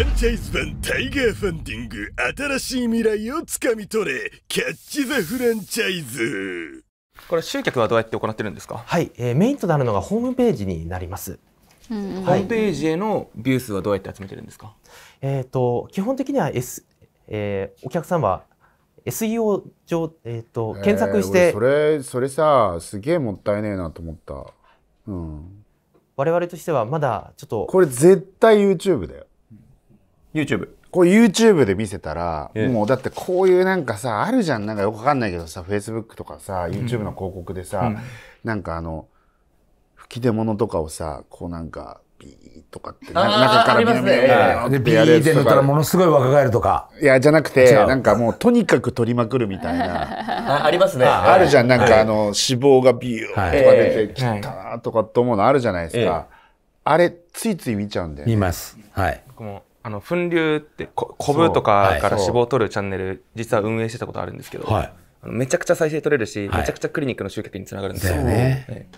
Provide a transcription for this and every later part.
フランチャイズ版タイガーファンディング新しい未来をつかみ取れキャッチ・ザ・フランチャイズこれ集客はどうやって行ってるんですかはい、えー、メインとなるのがホームページになりますホームページへのビュー数はどうやって集めてるんですかえっ、ー、と基本的には、S えー、お客さんは SEO 上、えーと、と検索して、えー、それそれさすげえもったいねえなと思った、うん、我々としてはまだちょっとこれ絶対 YouTube だよ YouTube。こう YouTube で見せたら、ええ、もうだってこういうなんかさ、あるじゃん。なんかよくわかんないけどさ、Facebook とかさ、YouTube の広告でさ、うん、なんかあの、吹き出物とかをさ、こうなんか、ビーとかって、中からビービービーって塗ったらものすごい若返るとか。いや、じゃなくて、なんかもうとにかく取りまくるみたいな。ありますね。あるじゃん。なんかあの、脂肪がビューとか出てきたとかと思うのあるじゃないですか。あれ、ついつい見ちゃうんだよ、ね。見ます。はい。僕も。あの粉流ってこぶとかから脂肪を取るチャンネル実は運営してたことあるんですけど、はい、めちゃくちゃ再生取れるし、はい、めちゃくちゃクリニックの集客につながるんですよね。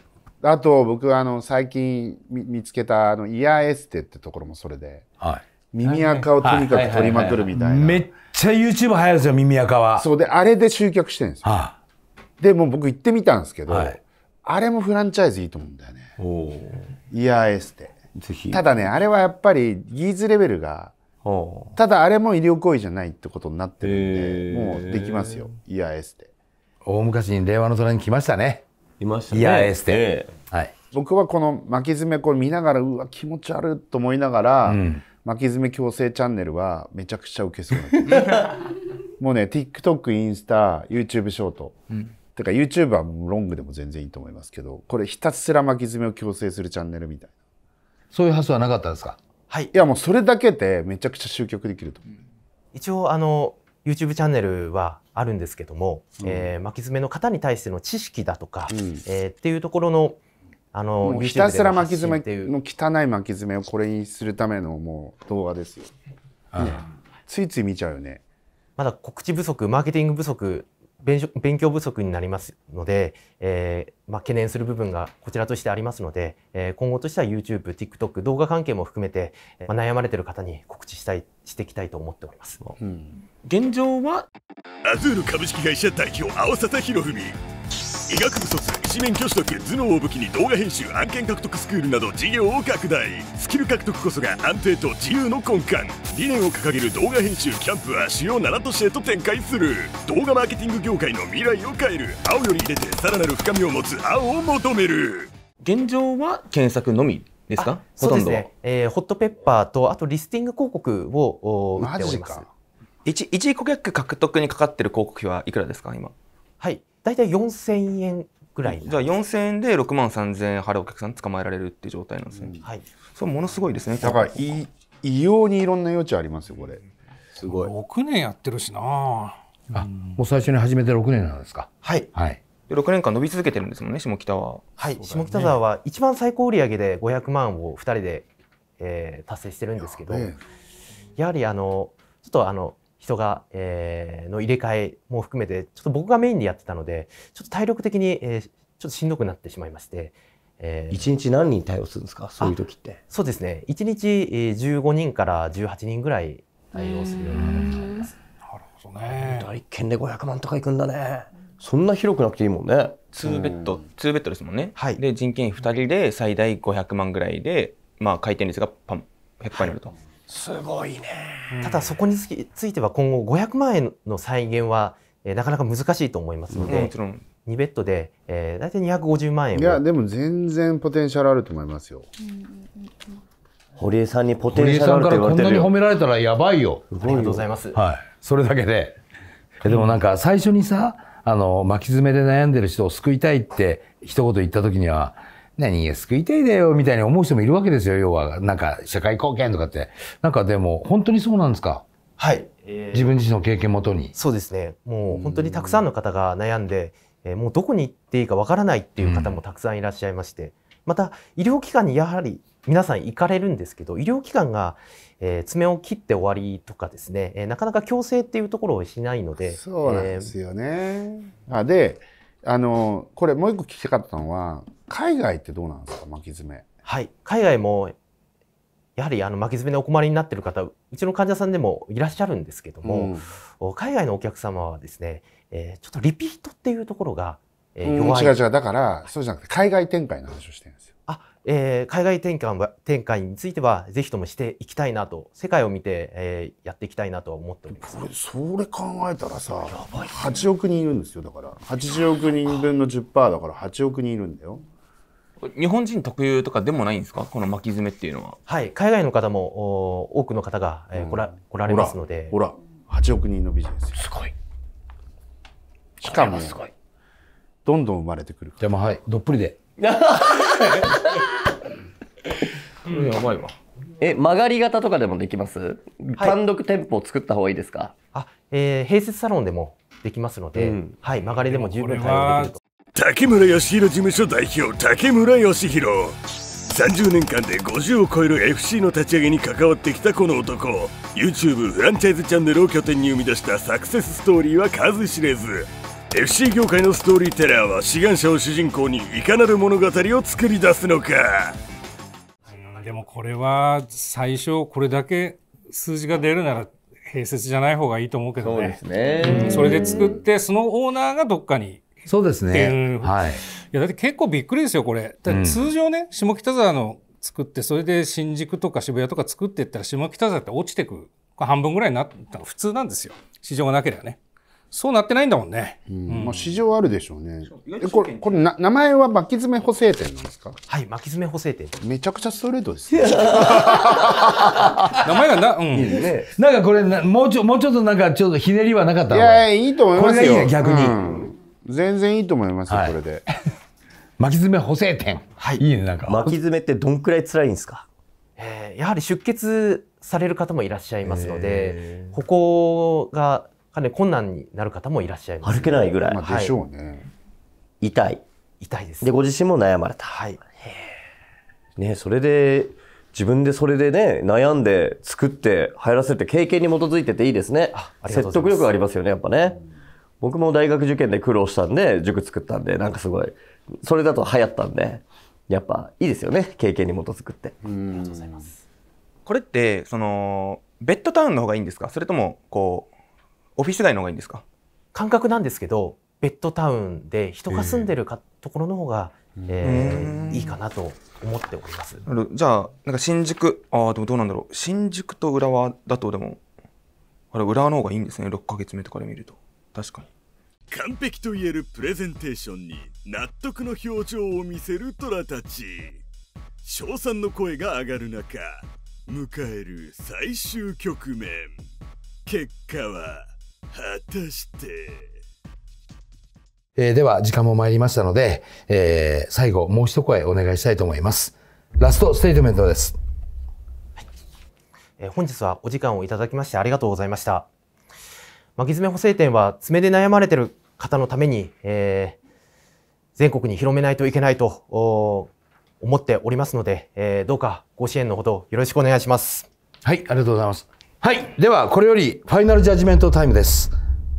あと僕あの最近見つけたあのイヤーエステってところもそれで、はい、耳垢をとにかく取りまくるみたいな、めっちゃ YouTube 流行るんですよ耳垢はそうであれで集客してるんですよ、はあ、でも僕行ってみたんですけど、はい、あれもフランチャイズいいと思うんだよねイヤーエステぜひ。ただね、あれはやっぱり技術レベルが、ただあれも医療行為じゃないってことになってるんで、もうできますよ、EIS で。大昔に令和の虎に来ましたね。いましたね。s で。はい。僕はこの巻き爪これ見ながら、うわ、気持ち悪いと思いながら、うん、巻き爪矯正チャンネルはめちゃくちゃ受けそう もうね、TikTok、インスタ、YouTube ショート。うんてか YouTube はロングでも全然いいと思いますけどこれひたすら巻き爪を矯正するチャンネルみたいなそういう発想はなかったですかはいいやもうそれだけでめちゃくちゃ集客できると、一応あの YouTube チャンネルはあるんですけども、うん、えー、巻き爪の方に対しての知識だとか、うん、えー、っていうところのあのひたすら巻き爪っていうの汚い巻き爪をこれにするためのもう動画ですよ、ついつい見ちゃうよねまだ告知不足マーケティング不足勉強不足になりますので、えー、まあ、懸念する部分がこちらとしてありますので、えー、今後としては YouTube、TikTok、動画関係も含めて、まあ、悩まれてる方に告知したいしていきたいと思っております、うん、現状はアズール株式会社代表青里博文医学部卒士面挙手と頭脳を武器に動画編集案件獲得スクールなど事業を拡大スキル獲得こそが安定と自由の根幹理念を掲げる動画編集キャンプは主要7都市へと展開する動画マーケティング業界の未来を変える青より入れてさらなる深みを持つ青を求める現状は検索のみですかほとんどね、えー、ホットペッパーとあとリスティング広告を打っております 1, 1顧客獲得にかかってる広告費はいくらですか今はい大体4000円ぐらいじゃあ4000円で6万3000円払うお客さん捕まえられるっていう状態なんですね、うん、はい、それものすごいですねだからい異様にいろんな余地ありますよこれすごい6年やってるしなあ、もう最初に始めて6年なんですかはい、はい、6年間伸び続けてるんですもんね下北ははい、ね、下北沢は一番最高売上で500万を2人で、えー、達成してるんですけど、ね、やはりあのちょっとあの人が、えー、の入れ替えも含めて、ちょっと僕がメインでやってたので、ちょっと体力的に、えー、ちょっとしんどくなってしまいまして、えー、1日何人対応するんですか、そういう時って。そうですね、1日15人から18人ぐらい対応するようになってなるほどね。大件で500万とかいくんだね。そんな広くなくていいもんね。2ベッド、2ベッドですもんね。はい、で、人件費2人で最大500万ぐらいで、まあ、回転率がパン100%になると。はいすごいね。ただそこにつついては今後500万円の再現は、えー、なかなか難しいと思いますので、うん、2ベッドで、えー、大体250万円いやでも全然ポテンシャルあると思いますよ。堀江さんにポテンシャルあると言われてるよ。こんなに褒められたらやばいよ。ありがとうございます。はい。それだけで。でもなんか最初にさ、あの、巻き爪で悩んでる人を救いたいって一言言った時には、何が救いたいだよみたいに思う人もいるわけですよ、要は。なんか、社会貢献とかって。なんかでも、本当にそうなんですかはい。えー、自分自身の経験もとに。そうですね。もう本当にたくさんの方が悩んで、えー、もうどこに行っていいかわからないっていう方もたくさんいらっしゃいまして、うん、また、医療機関にやはり皆さん行かれるんですけど、医療機関が、えー、爪を切って終わりとかですね、えー、なかなか強制っていうところをしないので。そうなんですよね。えー、あで、あのこれもう一個聞きたかったのは海外ってどうなんですか巻き爪。はい海外もやはりあの巻き爪でお困りになっている方うちの患者さんでもいらっしゃるんですけども、うん、海外のお客様はですね、えー、ちょっとリピートっていうところが、えー、弱い、うん、違う違うだからそうじゃなくて海外展開の話をしてるんですえー、海外展開展開についてはぜひともしていきたいなと世界を見て、えー、やっていきたいなと思っておりますそれ考えたらさ、ね、8億人いるんですよだから80億人分の10%だから8億人いるんだよ日本人特有とかでもないんですかこの巻き爪っていうのははい海外の方も多くの方が、えー、来ら来られますのでほらほ8億人のビジネスすごいしかもすごいどんどん生まれてくるでもはいどっぷりで これやばいわ。え、曲がり型とかでもできます、はい、単独店舗を作った方がいいですかあ、えー、併設サロンでもできますので、うん、はい、曲がりでも十分対応できると。竹村義弘事務所代表竹村義弘30年間で50を超える FC の立ち上げに関わってきたこの男 YouTube フランチャイズチャンネルを拠点に生み出したサクセスストーリーは数知れず FC 業界のストーリーテラーは志願者を主人公にいかなる物語を作り出すのかでもこれは最初これだけ数字が出るなら併設じゃない方がいいと思うけどね。そうですね。それで作って、そのオーナーがどっかに。そうですね。はい。いや、だって結構びっくりですよ、これ。通常ね、うん、下北沢の作って、それで新宿とか渋谷とか作っていったら、下北沢って落ちてく。半分ぐらいになった普通なんですよ。市場がなければね。そうなってないんだもんね。うん、まあ市場あるでしょうね。えこれこれ名前は巻き爪補正店なんですか。はい、巻き爪補正店。めちゃくちゃストレートです、名前がな、うん、いいね。なんかこれもうちょもうちょっとなんかちょっとひねりはなかった。いやいいと思いますよ。いい逆に、全然いいと思いますよ、これで。巻き爪補正店。はい。いいねなんか。巻き爪ってどんくらい辛いんですか。えやはり出血される方もいらっしゃいますので、ここがかなり困難になる方もいらっしゃいます、ね、歩けないぐらい、まあ、でしょうね、はい、痛い痛いです、でご自身も悩まれたはいねそれで自分でそれでね悩んで作って入らせて経験に基づいてていいですね説得力ありますよねやっぱね、うん、僕も大学受験で苦労したんで塾作ったんでなんかすごいそれだと流行ったんでやっぱいいですよね経験に基づくってありがとうございますこれってそのベッドタウンの方がいいんですかそれともこうオフィス街の方がいいんですか感覚なんですけどベッドタウンで人が住んでるか、ところの方が、えー、いいかなと思っておりますじゃあなんか新宿ああでもどうなんだろう新宿と浦和だとでもあれ浦和の方がいいんですね6か月目とかで見ると確かに完璧といえるプレゼンテーションに納得の表情を見せる虎たち称賛の声が上がる中迎える最終局面結果は果たして。えー、では、時間も参りましたので、えー、最後、もう一声お願いしたいと思います。ラストステートメントです。はい、えー、本日はお時間をいただきましてありがとうございました。巻き爪補正店は爪で悩まれてる方のために、えー、全国に広めないといけないと思っておりますので、えー、どうかご支援のほどよろしくお願いします。はい、ありがとうございます。はい。では、これより、ファイナルジャッジメントタイムです。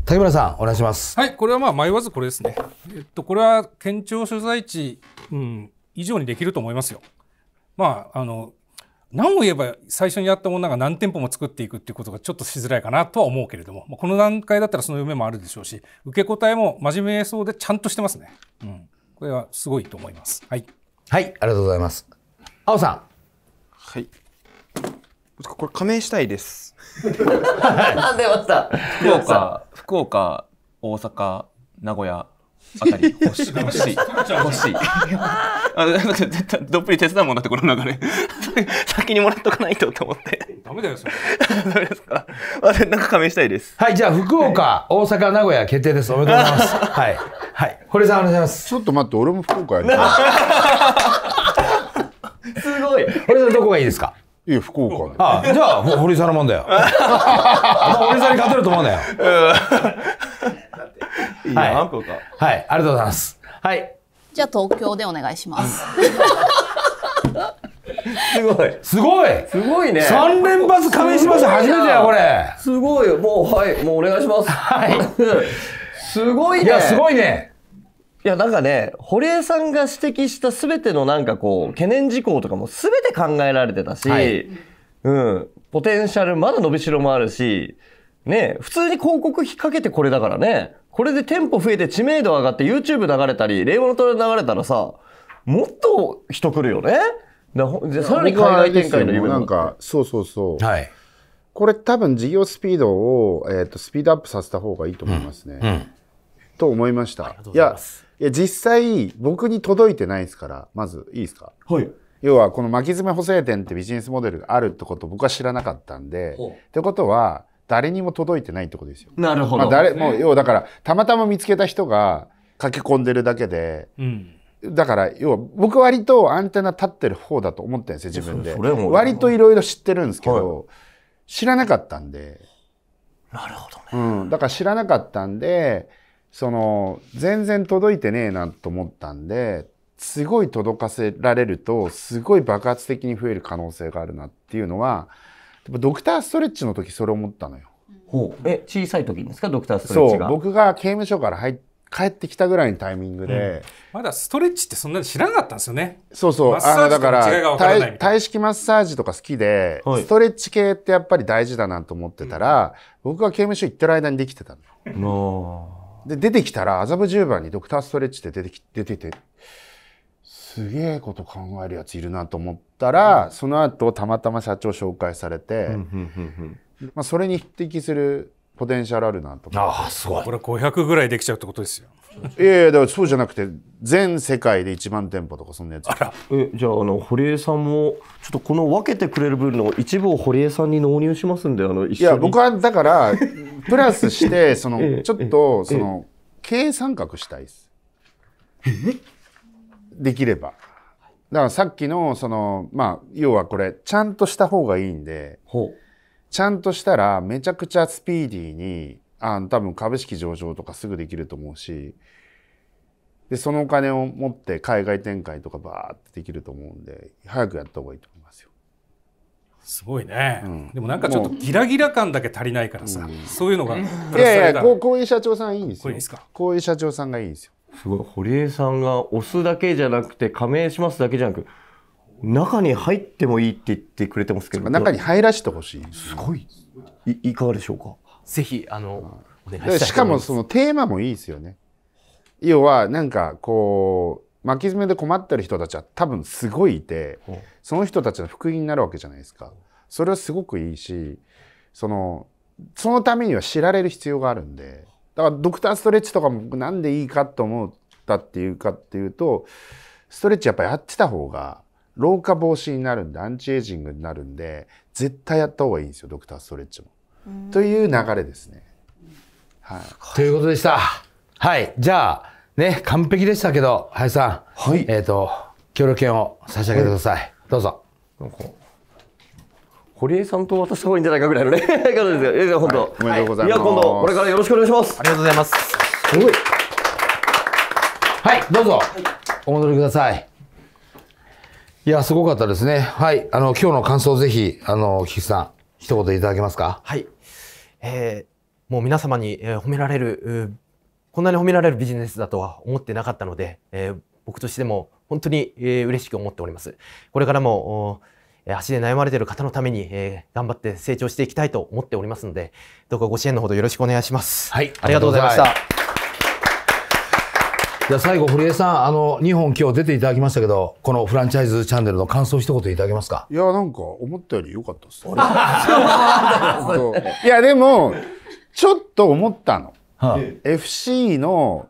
竹村さん、お願いします。はい。これはまあ、迷わずこれですね。えっと、これは、県庁所在地、うん、以上にできると思いますよ。まあ、あの、何を言えば最初にやった女が何店舗も作っていくっていうことがちょっとしづらいかなとは思うけれども、この段階だったらその夢もあるでしょうし、受け答えも真面目そうでちゃんとしてますね。うん。これはすごいと思います。はい。はい、ありがとうございます。青さん。はい。これ加盟したいです。また。福岡、福岡、大阪、名古屋。あたり欲しい。欲しい。欲しい。あ、絶対どっぷり手伝うもんだって、この流れ。先にもらっとかないとと思って。ダメだよ、それ。ダメですか。なんか加盟したいです。はい、じゃあ、福岡、大阪、名古屋決定です。おめでとうございます。はい。はい。堀さん、お願いします。ちょっと待って、俺も福岡やりた すごい。堀さん、どこがいいですかいや福岡あじゃあ堀さんのもんだよ 堀さんに勝てると思うんだよいいな、はい、福岡はいありがとうございますはいじゃあ東京でお願いします すごい。すごい。すごいね。三連発ました。初めてやこれ。すごいよ。もうはい、もうお願いします。はい。すごいね。いやすごいね。いや、なんかね、堀江さんが指摘したすべてのなんかこう、懸念事項とかもすべて考えられてたし、はい、うん、ポテンシャルまだ伸びしろもあるし、ね、普通に広告引っ掛けてこれだからね、これで店舗増えて知名度上がって YouTube 流れたり、令和の虎流れたらさ、もっと人来るよね。さらに海外展開の夢なんか、そうそうそう。はい。これ多分事業スピードを、えーと、とスピードアップさせた方がいいと思いますね。うんうんと思いました。いや、いや実際僕に届いてないですから、まずいいですか。はい。要はこの巻き爪補正店ってビジネスモデルがあるってこと僕は知らなかったんで、ってことは誰にも届いてないってことですよ。なるほど。まあ、誰も、要はだからたまたま見つけた人が駆け込んでるだけで、うんだから要は僕割とアンテナ立ってる方だと思ってるんですよ自分で割といろいろ知ってるんですけど、はい、知らなかったんでなるほどね、うん、だから知らなかったんでその、全然届いてねえなと思ったんで、すごい届かせられると、すごい爆発的に増える可能性があるなっていうのは、ドクターストレッチの時それ思ったのよ。ほう。え、小さい時にですか、ドクターストレッチが。そう、僕が刑務所から入って、帰ってきたぐらいのタイミングで、うん、まだストレッチってそんなに知らなかったんですよねそうそうあのだから体式マッサージとか好きで、はい、ストレッチ系ってやっぱり大事だなと思ってたら、うん、僕が刑務所行ってる間にできてたの。で、出てきたら、麻布十番にドクターストレッチって出てき、出てて、すげえこと考えるやついるなと思ったら、その後、たまたま社長紹介されて、まあ、それに匹敵するポテンシャルあるなとああすごいこれ500ぐらいできちゃうってことですよいやいやだからそうじゃなくて全世界で1万店舗とかそんなやつえじゃああの堀江さんもちょっとこの分けてくれる分の一部を堀江さんに納入しますんであのいや僕はだから プラスしてその、ちょっとその、計算角したいですできればだからさっきのそのまあ要はこれちゃんとした方がいいんでほうちゃんとしたらめちゃくちゃスピーディーに、あ多分株式上場とかすぐできると思うし、で、そのお金を持って海外展開とかバーってできると思うんで、早くやった方がいいと思いますよ。すごいね、うん、でもなんかちょっとギラギラ感だけ足りないからさ、うそういうのがいやいやこうこういう社長さんいいんですよこういう社長さんがいいんですよすごい堀江さんが押すだけじゃなくて加盟しますだけじゃなく中に入ってもいいって言ってくれてますけど中に入らせてほしいすごいいいかがでしょうかぜひあの、うん、お願いしかもそのテーマもいいですよね要はなんかこう巻き爪で困ってる人たちは多分すごいいて、うん、その人たちの福音になるわけじゃないですかそれはすごくいいしそのそのためには知られる必要があるんでだからドクターストレッチとかもなんでいいかと思ったっていうかっていうとストレッチやっぱやってた方が老化防止になるんで、アンチエイジングになるんで、絶対やった方がいいんですよ、ドクターストレッチも。という流れですね。はい。ということでした。はい。じゃあ、ね、完璧でしたけど、林さん。はい。えっ、ー、と、協力券を差し上げてください。はい、どうぞ。堀江さんと渡した方がいいんじゃないかぐらいのね、方 ですよ。いや、本当、はい。おめでとうございます。いや、今度、これからよろしくお願いします。ありがとうございます。すごい。はい、どうぞ。お戻りください。いや、すごかったですね。はい。あの、今日の感想ぜひ、あの、菊池さん、一言いただけますか。はい。えー、もう皆様に、えー、褒められる、こんなに褒められるビジネスだとは思ってなかったので、えー、僕としても本当に、えー、嬉しく思っております。これからも、足で悩まれている方のために、えー、頑張って成長していきたいと思っておりますので、どうかご支援のほどよろしくお願いします。はい、ありがとうございました。じゃあ最後堀江さんあの2本今日出ていただきましたけどこのフランチャイズチャンネルの感想一言いただけますかいやなんか思ったより良かったっすいやでもちょっと思ったの、はあ、FC の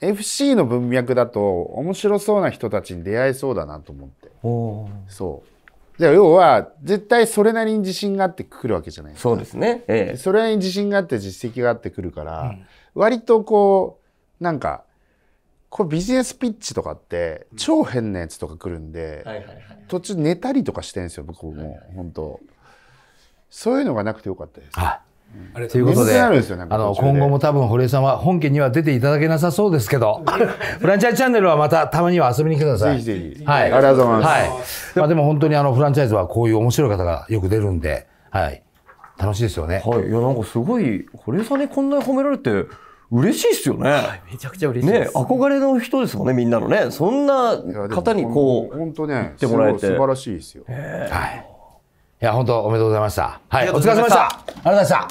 FC の文脈だと面白そうな人たちに出会えそうだなと思ってそうじゃ要は絶対それなりに自信があってくるわけじゃないですかそうですね、ええ、それなりに自信があって実績があってくるから、うん、割とこうなんかこれビジネスピッチとかって超変なやつとか来るんで、途中寝たりとかしてるんですよ僕も、はいはい、本当そういうのがなくてよかったです。ということで、あの、今後も多分、堀江さんは本家には出ていただけなさそうですけど、フランチャイズチャンネルはまたたまには遊びに来てください。ぜひぜひ。はい。ありがとうございます。はい。まあでも本当にあの、フランチャイズはこういう面白い方がよく出るんで、はい。楽しいですよね。はい。いや、なんかすごい、堀江さんにこんなに褒められて、嬉しいっすよね、はい。めちゃくちゃ嬉しいです。ね、憧れの人ですもんね、みんなのね。そんな方にこう、本当ね、言ってもらえて。素晴らしいですよ。はい。いや、本当おめでとうございました。はい、お疲れ様でした。ありがとうございました。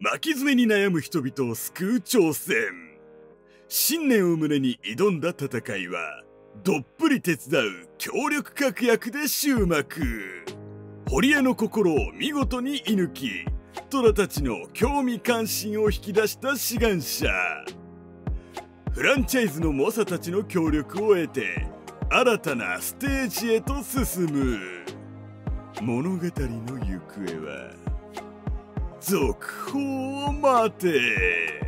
巻き爪に悩む人々を救う挑戦。信念を胸に挑んだ戦いは、どっぷり手伝う協力確約で終幕。堀江の心を見事に射抜き、虎たちの興味関心を引き出した志願者フランチャイズの猛者たちの協力を得て新たなステージへと進む物語の行方は続報を待て